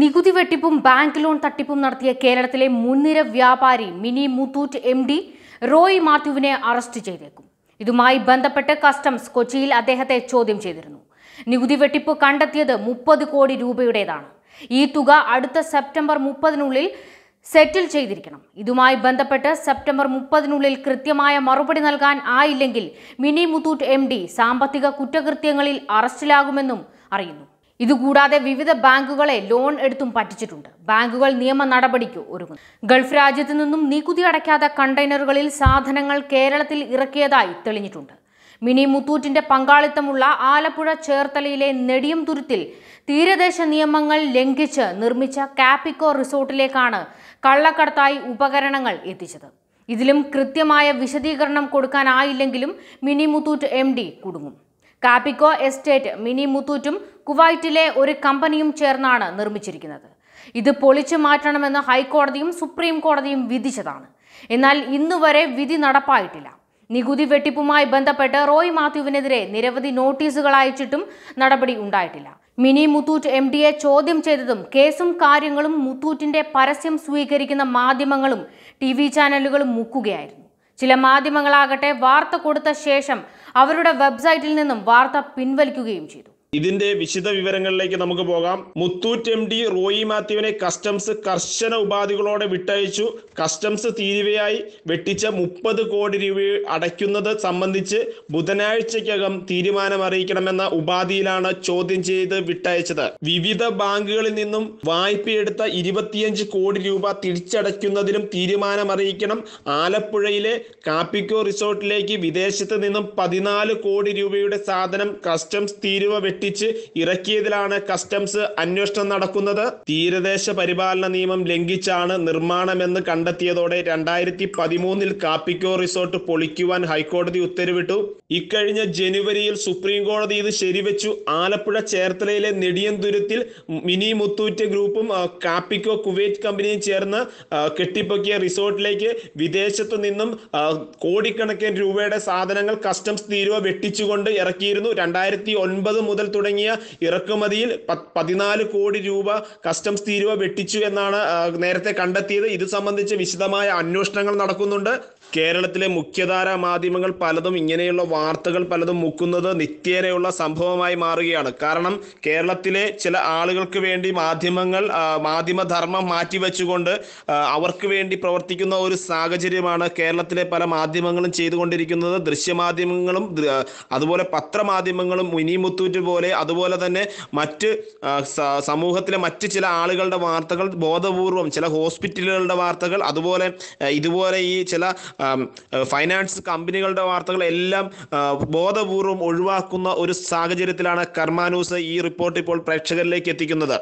നികുതി വെട്ടിപ്പും bank loan തട്ടിപ്പും നടത്തിയ കേരളത്തിലെ മുൻനിര വ്യാപാരി mini Muthoot M D Roy മാത്യുവിനെ അറസ്റ്റ് ചെയ്തേക്കും ഇതുമായി ബന്ധപ്പെട്ട് കസ്റ്റംസ് കൊച്ചിയിൽ അദ്ദേഹത്തെ ചോദ്യം ചെയ്തിരുന്നു നികുതി വെട്ടിപ്പ് കണ്ടെത്തിയത് മുപ്പത് കോടി രൂപയുടേതാണ് ഈ തുക അടുത്ത സെപ്റ്റംബർ മുപ്പതിനുള്ളിൽ സെറ്റിൽ ചെയ്തിരിക്കണം ഇതുമായി ബന്ധപ്പെട്ട് സെപ്റ്റംബർ മുപ്പതിനുള്ളിൽ കൃത്യമായ മറുപടി നൽകാൻ ആയില്ലെങ്കിൽ മിനി മുത്തൂറ്റ് എം സാമ്പത്തിക കുറ്റകൃത്യങ്ങളിൽ അറസ്റ്റിലാകുമെന്നും അറിയുന്നു ഇതുകൂടാതെ വിവിധ ബാങ്കുകളെ ലോൺ എടുത്തും പറ്റിച്ചിട്ടുണ്ട് ബാങ്കുകൾ നിയമ നടപടിക്ക് ഒരുങ്ങുന്നു ഗൾഫ് രാജ്യത്തു നിന്നും നികുതി അടയ്ക്കാത്ത കണ്ടെയ്നറുകളിൽ സാധനങ്ങൾ കേരളത്തിൽ ഇറക്കിയതായി തെളിഞ്ഞിട്ടുണ്ട് മിനി മുത്തൂറ്റിന്റെ പങ്കാളിത്തമുള്ള ആലപ്പുഴ ചേർത്തലയിലെ നെടിയം തുരുത്തിൽ തീരദേശ നിയമങ്ങൾ ലംഘിച്ച് നിർമ്മിച്ച കാപ്പിക്കോ റിസോർട്ടിലേക്കാണ് കള്ളക്കടത്തായി ഉപകരണങ്ങൾ എത്തിച്ചത് ഇതിലും കൃത്യമായ വിശദീകരണം കൊടുക്കാനായില്ലെങ്കിലും മിനി മുത്തൂറ്റ് എം കുടുങ്ങും കാപ്പിക്കോ എസ്റ്റേറ്റ് മിനി മുത്തൂറ്റും കുവൈറ്റിലെ ഒരു കമ്പനിയും ചേർന്നാണ് നിർമ്മിച്ചിരിക്കുന്നത് ഇത് പൊളിച്ചു മാറ്റണമെന്ന് ഹൈക്കോടതിയും സുപ്രീം കോടതിയും വിധിച്ചതാണ് എന്നാൽ ഇന്നുവരെ വിധി നടപ്പായിട്ടില്ല നികുതി വെട്ടിപ്പുമായി ബന്ധപ്പെട്ട് റോയ് മാത്യുവിനെതിരെ നിരവധി നോട്ടീസുകൾ അയച്ചിട്ടും നടപടി ഉണ്ടായിട്ടില്ല മിനി മുത്തൂറ്റ് എം ഡിയെ ചോദ്യം ചെയ്തതും കേസും കാര്യങ്ങളും മുത്തൂറ്റിന്റെ പരസ്യം സ്വീകരിക്കുന്ന മാധ്യമങ്ങളും ടി ചാനലുകളും മുക്കുകയായിരുന്നു ചില മാധ്യമങ്ങളാകട്ടെ വാർത്ത കൊടുത്ത ശേഷം അവരുടെ വെബ്സൈറ്റിൽ നിന്നും വാർത്ത പിൻവലിക്കുകയും ചെയ്തു ഇതിന്റെ വിശദ വിവരങ്ങളിലേക്ക് നമുക്ക് പോകാം മുത്തൂറ്റ് എം ഡി റോയി മാത്യുവിനെ കസ്റ്റംസ് കർശന ഉപാധികളോടെ വിട്ടയച്ചു കസ്റ്റംസ് തീരുവയായി വെട്ടിച്ച മുപ്പത് കോടി രൂപ അടയ്ക്കുന്നത് സംബന്ധിച്ച് ബുധനാഴ്ചക്കകം തീരുമാനം അറിയിക്കണമെന്ന ഉപാധിയിലാണ് ചോദ്യം ചെയ്ത് വിട്ടയച്ചത് വിവിധ ബാങ്കുകളിൽ നിന്നും വായ്പയെടുത്ത ഇരുപത്തിയഞ്ച് കോടി രൂപ തിരിച്ചടയ്ക്കുന്നതിനും തീരുമാനം അറിയിക്കണം ആലപ്പുഴയിലെ കാപ്പിക്കോ റിസോർട്ടിലേക്ക് വിദേശത്ത് നിന്നും പതിനാല് കോടി രൂപയുടെ സാധനം കസ്റ്റംസ് തീരുവ വെട്ടി വെട്ടിച്ച് ഇറക്കിയതിലാണ് കസ്റ്റംസ് അന്വേഷണം നടക്കുന്നത് തീരദേശ പരിപാലന നിയമം ലംഘിച്ചാണ് നിർമ്മാണമെന്ന് കണ്ടെത്തിയതോടെ രണ്ടായിരത്തി പതിമൂന്നിൽ കാപ്പിക്കോ റിസോർട്ട് പൊളിക്കുവാൻ ഹൈക്കോടതി ഉത്തരവിട്ടു ഇക്കഴിഞ്ഞ ജനുവരിയിൽ സുപ്രീം കോടതി ഇത് ശരിവെച്ചു ആലപ്പുഴ ചേർത്തലയിലെ നെടിയന്തുരത്തിൽ മിനി മുത്തൂറ്റ ഗ്രൂപ്പും കാപ്പിക്കോ കുവൈറ്റ് കമ്പനിയും ചേർന്ന് കെട്ടിപ്പൊക്കിയ റിസോർട്ടിലേക്ക് വിദേശത്തു നിന്നും കോടിക്കണക്കിന് രൂപയുടെ സാധനങ്ങൾ കസ്റ്റംസ് തീരുവ വെട്ടിച്ചുകൊണ്ട് ഇറക്കിയിരുന്നു രണ്ടായിരത്തി ഒൻപത് മുതൽ തുടങ്ങിയ ഇറക്കുമതിയിൽ പതിനാല് കോടി രൂപ കസ്റ്റംസ് തീരുവ വെട്ടിച്ചു എന്നാണ് നേരത്തെ കണ്ടെത്തിയത് ഇത് സംബന്ധിച്ച് വിശദമായ അന്വേഷണങ്ങൾ നടക്കുന്നുണ്ട് കേരളത്തിലെ മുഖ്യധാര മാധ്യമങ്ങൾ പലതും ഇങ്ങനെയുള്ള വാർത്തകൾ പലതും മുക്കുന്നത് നിത്യേനയുള്ള സംഭവമായി മാറുകയാണ് കാരണം കേരളത്തിലെ ചില ആളുകൾക്ക് വേണ്ടി മാധ്യമങ്ങൾ മാധ്യമധർമ്മം മാറ്റിവെച്ചുകൊണ്ട് അവർക്ക് വേണ്ടി പ്രവർത്തിക്കുന്ന ഒരു സാഹചര്യമാണ് കേരളത്തിലെ പല മാധ്യമങ്ങളും ചെയ്തുകൊണ്ടിരിക്കുന്നത് ദൃശ്യമാധ്യമങ്ങളും അതുപോലെ പത്രമാധ്യമങ്ങളും മിനിമുത്തൂറ്റ് പോലെ അതുപോലെ തന്നെ മറ്റ് സമൂഹത്തിലെ മറ്റ് ചില ആളുകളുടെ വാർത്തകൾ ബോധപൂർവം ചില ഹോസ്പിറ്റലുകളുടെ വാർത്തകൾ അതുപോലെ ഇതുപോലെ ഈ ചില ഫൈനാൻസ് കമ്പനികളുടെ വാർത്തകളെല്ലാം ബോധപൂർവം ഒഴിവാക്കുന്ന ഒരു സാഹചര്യത്തിലാണ് കർമാനൂസ് ഈ റിപ്പോർട്ട് ഇപ്പോൾ പ്രേക്ഷകരിലേക്ക് എത്തിക്കുന്നത്